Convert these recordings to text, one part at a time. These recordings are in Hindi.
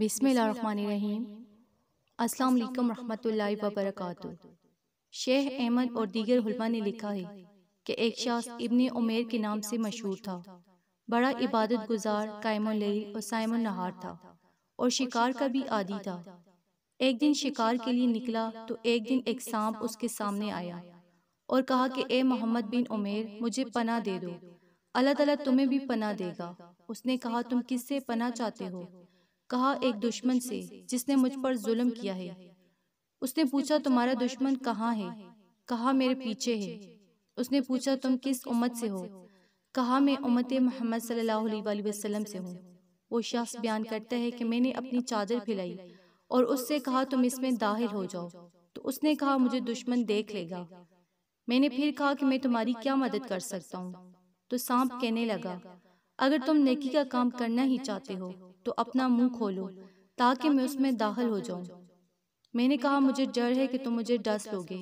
बिस्मिल्लाहिर्रहमानिर्रहीम अस्सलाम रहमतुल्लाहि व बरकातहू शेख अहमद और दीगर हुलमा ने लिखा है कि एक शख्स इब्ने उमेर के नाम से मशहूर था बड़ा इबादत गुजार कायमुल और सायमुन नहार था और शिकार का भी आदि था एक दिन शिकार के लिए निकला तो, तो एक दिन एक सांप उसके सामने आया और कहा कि ए मोहम्मद बिन उमेर मुझे पना दे दो अल्लाह ताला तुम्हें भी पना देगा उसने कहा तुम किससे पना चाहते हो कहा एक दुश्मन से जिसने मुझ पर जुल्म किया है उसने पूछा तुम्हारा दुश्मन कहाँ है कहा मेरे पीछे है उसने पूछा तुम किस उम्मत से हो कहा मैं उम्मत मोहम्मद सल्लल्लाहु अलैहि वसल्लम से हूँ वो शख्स बयान करता है कि मैंने अपनी चादर फैलाई और उससे कहा तुम इसमें दाखिल हो जाओ तो, तो उसने कहा मुझे दुश्मन देख लेगा मैंने फिर कहा कि मैं तुम्हारी क्या मदद कर सकता हूँ तो सांप कहने लगा अगर तुम नेकी का काम करना ही चाहते हो तो, तो अपना मुंह खोलो ताकि मैं उसमें दाखिल हो जाऊं मैंने कहा मुझे डर है कि तुम मुझे डस लोगे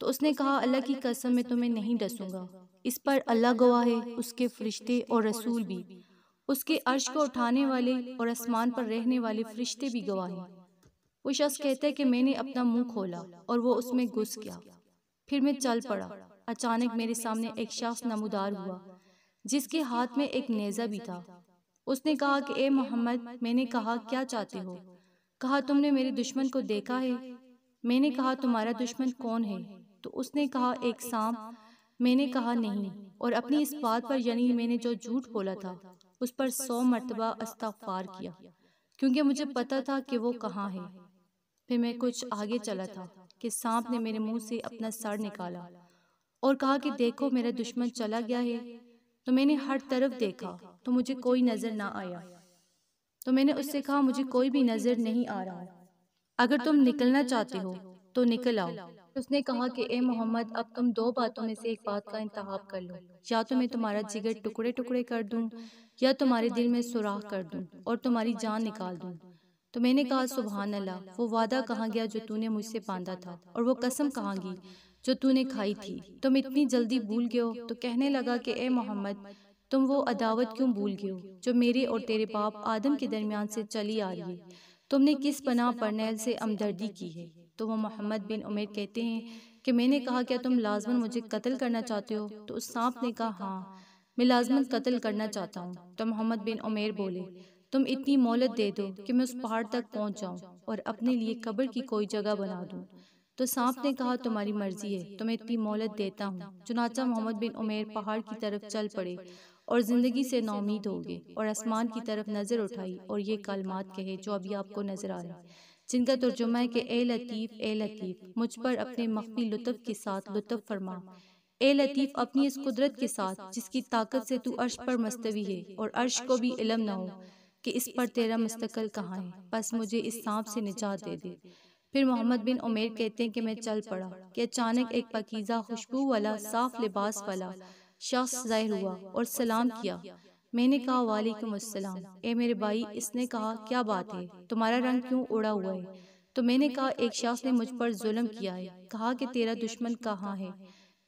तो उसने कहा अल्लाह की कसम मैं तुम्हें नहीं डसूंगा इस पर अल्लाह गवाह है उसके फरिश्ते और रसूल भी उसके अर्श को उठाने वाले और आसमान पर रहने वाले फरिश्ते भी गवाह हैं वो शख्स कहते है कि मैंने अपना मुंह खोला और वो उसमें घुस गया फिर मैं चल पड़ा अचानक मेरे सामने एक शख्स नमोदार हुआ जिसके हाथ में एक नेज़ा भी था उसने कहा कि ए मोहम्मद मैंने कहा क्या चाहते हो कहा तुमने मेरे दुश्मन को देखा है मैंने कहा तुम्हारा दुश्मन कौन है तो, तो उसने कहा एक सांप मैंने कहा नहीं और अपनी इस बात पर यानी मैंने जो झूठ बोला था उस पर सौ मरतबा अस्तफार किया क्योंकि मुझे पता था कि वो कहाँ है फिर मैं कुछ आगे चला था कि सांप ने मेरे मुंह से अपना सर निकाला और कहा कि देखो मेरा दुश्मन चला गया है तो मैंने हर तरफ देखा तो मुझे कोई नज़र ना आया तो मैंने उससे कहा मुझे कोई भी नज़र नहीं आ रहा अगर तुम निकलना चाहते हो तो निकल आओ उसने कहा कि ए मोहम्मद अब तुम दो बातों में से एक बात का इंतहा कर लो या तो मैं तुम्हारा जिगर टुकड़े टुकड़े कर दूं या तुम्हारे दिल में सुराख कर दूं और तुम्हारी जान निकाल दूं तो मैंने कहा सुबहान अल्लाह वो वादा कहाँ गया जो तूने मुझसे बांधा था और वो कसम कहाँ गई जो तूने खाई थी तुम इतनी जल्दी भूल गए हो तो कहने लगा कि ए मोहम्मद तुम वो अदावत क्यों भूल गए हो जो मेरे और तेरे बाप आदम के दरमियान से चली आ रही है तुमने किस पनाह पर नैल से हमदर्दी की है तो वो मोहम्मद बिन उमेर कहते हैं कि मैंने कहा क्या तुम लाजमन मुझे कत्ल करना चाहते हो तो उस सांप ने कहा हाँ मैं लाजमन कत्ल करना चाहता हूँ तो मोहम्मद बिन उमेर बोले तुम इतनी मोहलत दे दो कि मैं उस पहाड़ तक पहुँच जाऊँ और अपने लिए कब्र की कोई जगह बना दूँ तो, तो सांप ने कहा तुम्हारी मर्जी है तुम्हें इतनी मोहलत देता हूँ चुनाचा मोहम्मद बिन उमेर पहाड़ की तरफ चल पड़े और ज़िंदगी से नाउमीद हो गए और आसमान की तरफ नज़र उठाई और ये कलमात कहे जो अभी आपको नज़र आ रहे जिनका तो तर्जुमा है कि ए लतीफ़ ए लतीफ़ मुझ पर अपने मख्फी लुत्फ़ के साथ लुत्फ़ फरमा ए लतीफ़ अपनी इस कुदरत के साथ जिसकी ताकत से तू अर्श पर मस्तवी है और अर्श को भी इलम ना हो कि इस पर तेरा मुस्तकल कहाँ है बस मुझे इस सांप से निजात दे दे फिर मोहम्मद बिन उमेर कहते हैं कि मैं चल पड़ा कि अचानक एक पकीज़ा खुशबू वाला साफ लिबास वाला शख्स जाहिर हुआ और सलाम किया मैंने कहा वालेकुम अस्सलाम ए मेरे भाई इसने कहा क्या बात है तुम्हारा रंग क्यों उड़ा हुआ है तो मैंने कहा एक शख्स ने मुझ पर जुल्म किया है कहा कि तेरा दुश्मन कहाँ है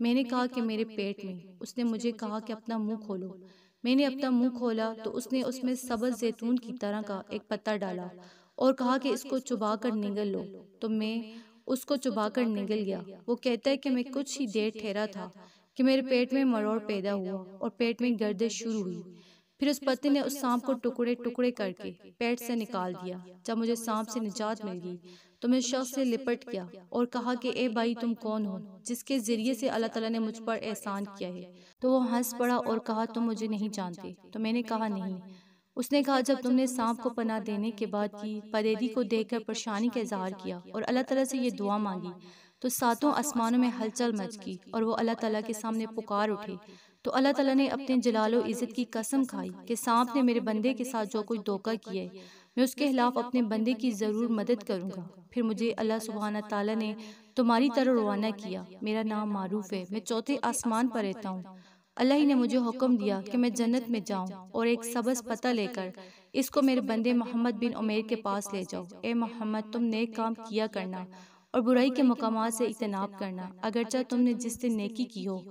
मैंने कहा कि मेरे पेट में उसने मुझे कहा कि अपना मुंह खोलो मैंने अपना मुंह खोला तो, तो उसने उसमें सबज जैतून की तरह का एक पत्ता डाला और कहा कि इसको चुबा कर निगल लो तो मैं उसको चुबा कर निगल गया वो कहता है कि मैं कुछ ही देर ठहरा था कि मेरे पेट में मरोड़ पैदा हुआ और पेट में गर्दिश शुरू हुई फिर उस पति ने उस सांप को टुकड़े टुकड़े करके पेट से निकाल दिया जब मुझे सांप से निजात मिल गई तो मैं शख्स से लिपट गया और कहा कि ए भाई तुम कौन हो जिसके ज़रिए से अल्लाह ताला ने मुझ पर एहसान किया है तो वो हंस पड़ा और कहा तुम मुझे नहीं जानते तो मैंने कहा नहीं उसने कहा जब तुमने सांप को पना देने के बाद की परेदी को देखकर परेशानी का इजहार किया और अल्लाह तला से ये दुआ मांगी तो सातों आसमानों में हलचल मच गई और वो अल्लाह तला के सामने पुकार उठे तो अल्लाह तला ने अपने जलाल इज़्ज़त की कसम खाई कि सांप ने मेरे बंदे के साथ जो कुछ धोखा किया है मैं उसके खिलाफ अपने बंदे की ज़रूर मदद करूँगा फिर मुझे अल्लाह सुबहाना तला ने तुम्हारी तरह रवाना किया मेरा नाम मारूफ है मैं चौथे आसमान पर रहता हूँ अल्लाह ने मुझे हुक्म दिया कि मैं जन्नत में जाऊं और एक सबस पता लेकर इसको मेरे बंदे मोहम्मद बिन उमेर के पास ले जाओ ए मोहम्मद तुम नेक काम किया करना और बुराई के मकाम से इतनाब करना अगरचे तुमने जिससे नेकी की हो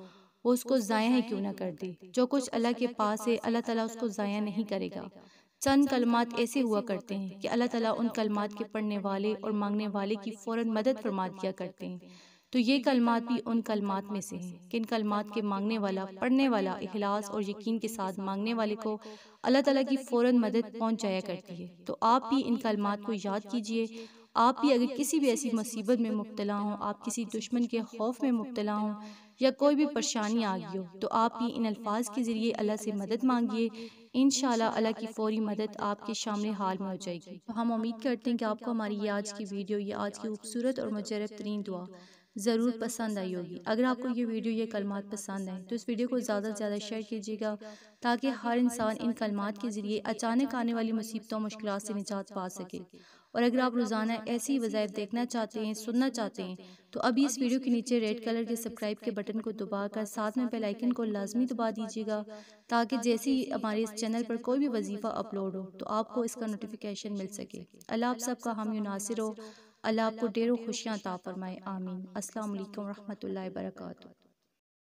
वो उसको ज़ाया ही क्यों ना कर दी जो कुछ अल्लाह के पास है अल्लाह ताला उसको ज़ाया नहीं करेगा चंद कलमात ऐसे हुआ करते हैं कि अल्लाह ताला उन कलमात के पढ़ने वाले और मांगने वाले की फ़ौर मदद फरमा दिया करते हैं तो ये कलमात भी उन कलमात में से हैं किन कलमात के मांगने वाला पढ़ने वाला अखलास और यकीन के साथ मांगने वाले को अल्लाह ताला की फ़ौर मदद पहुँचाया करती है तो आप भी इन कलमात को याद कीजिए आप भी अगर किसी भी ऐसी मुसीबत में मुबतला हों आप किसी दुश्मन के खौफ में मुबतला हों या कोई भी परेशानी आ गई हो तो, तो आप भी इन अल्फाज के ज़रिए अल्लाह से मदद मांगिए इन अल्लाह की फौरी मदद आपके सामने हाल में हो जाएगी तो हम उम्मीद करते हैं कि आपको हमारी ये आज की वीडियो ये आज की खूबसूरत और मुजरब तरीन दुआ ज़रूर पसंद आई होगी अगर आपको ये वीडियो ये कलमात पसंद आए तो, तो इस वीडियो को ज़्यादा से ज़्यादा शेयर कीजिएगा ताकि हर इंसान इन कलमात के ज़रिए अचानक आने वाली मुसीबतों मुश्किल से निजात पा सके और अगर आप रोज़ाना ऐसी वज़ायफ देखना चाहते हैं सुनना चाहते हैं तो, तो अभी इस वीडियो के नीचे रेड कलर के सब्सक्राइब के बटन को दबाकर साथ में बेलाइकन को लाजमी दबा दीजिएगा ताकि जैसे ही हमारे इस चैनल पर कोई भी वजीफ़ा अपलोड हो तो आपको इसका नोटिफिकेशन मिल सके अल्लाह आप सबका हम नासिर हो अल्लाह आपको ढेरों खुशियाँ ताफरमाए आमीन अस्सलाम वालेकुम रहमतुल्लाहि